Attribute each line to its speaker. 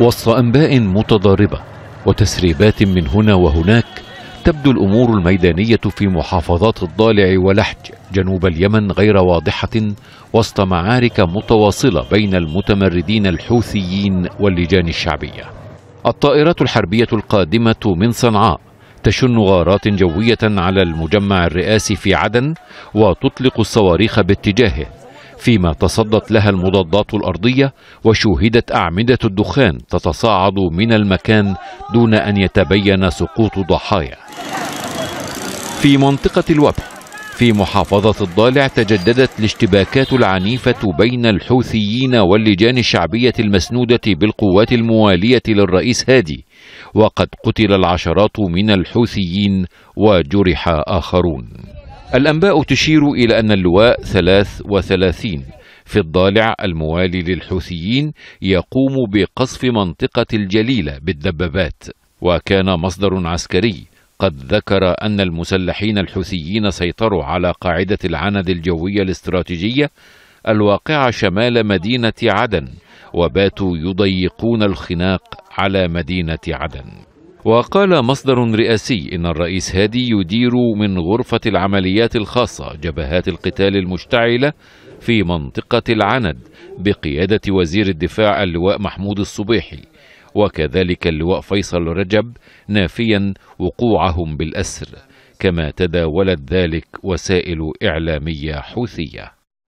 Speaker 1: وسط أنباء متضاربة وتسريبات من هنا وهناك تبدو الأمور الميدانية في محافظات الضالع ولحج جنوب اليمن غير واضحة وسط معارك متواصلة بين المتمردين الحوثيين واللجان الشعبية الطائرات الحربية القادمة من صنعاء تشن غارات جوية على المجمع الرئاسي في عدن وتطلق الصواريخ باتجاهه فيما تصدت لها المضادات الأرضية وشوهدت أعمدة الدخان تتصاعد من المكان دون أن يتبين سقوط ضحايا في منطقة الوبر في محافظة الضالع تجددت الاشتباكات العنيفة بين الحوثيين واللجان الشعبية المسنودة بالقوات الموالية للرئيس هادي وقد قتل العشرات من الحوثيين وجرح آخرون الأنباء تشير إلى أن اللواء 33 في الضالع الموالي للحوثيين يقوم بقصف منطقة الجليلة بالدبابات وكان مصدر عسكري قد ذكر أن المسلحين الحوثيين سيطروا على قاعدة العند الجوية الاستراتيجية الواقعة شمال مدينة عدن وباتوا يضيقون الخناق على مدينة عدن وقال مصدر رئاسي إن الرئيس هادي يدير من غرفة العمليات الخاصة جبهات القتال المشتعلة في منطقة العند بقيادة وزير الدفاع اللواء محمود الصبيحي وكذلك اللواء فيصل رجب نافيا وقوعهم بالأسر كما تداولت ذلك وسائل إعلامية حوثية